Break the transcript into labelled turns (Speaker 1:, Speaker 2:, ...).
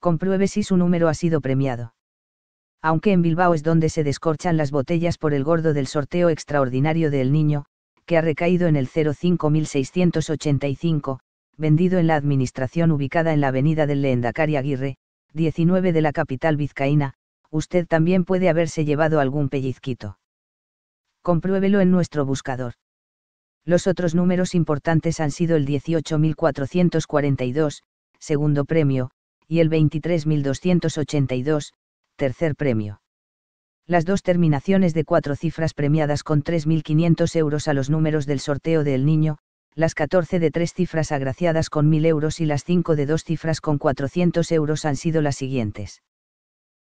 Speaker 1: compruebe si su número ha sido premiado. Aunque en Bilbao es donde se descorchan las botellas por el gordo del sorteo extraordinario del Niño, que ha recaído en el 05685, vendido en la administración ubicada en la avenida del Leendacari Aguirre, 19 de la capital vizcaína, usted también puede haberse llevado algún pellizquito. Compruébelo en nuestro buscador. Los otros números importantes han sido el 18.442, segundo premio, y el 23.282, tercer premio. Las dos terminaciones de cuatro cifras premiadas con 3.500 euros a los números del sorteo del niño, las 14 de tres cifras agraciadas con 1.000 euros y las 5 de dos cifras con 400 euros han sido las siguientes.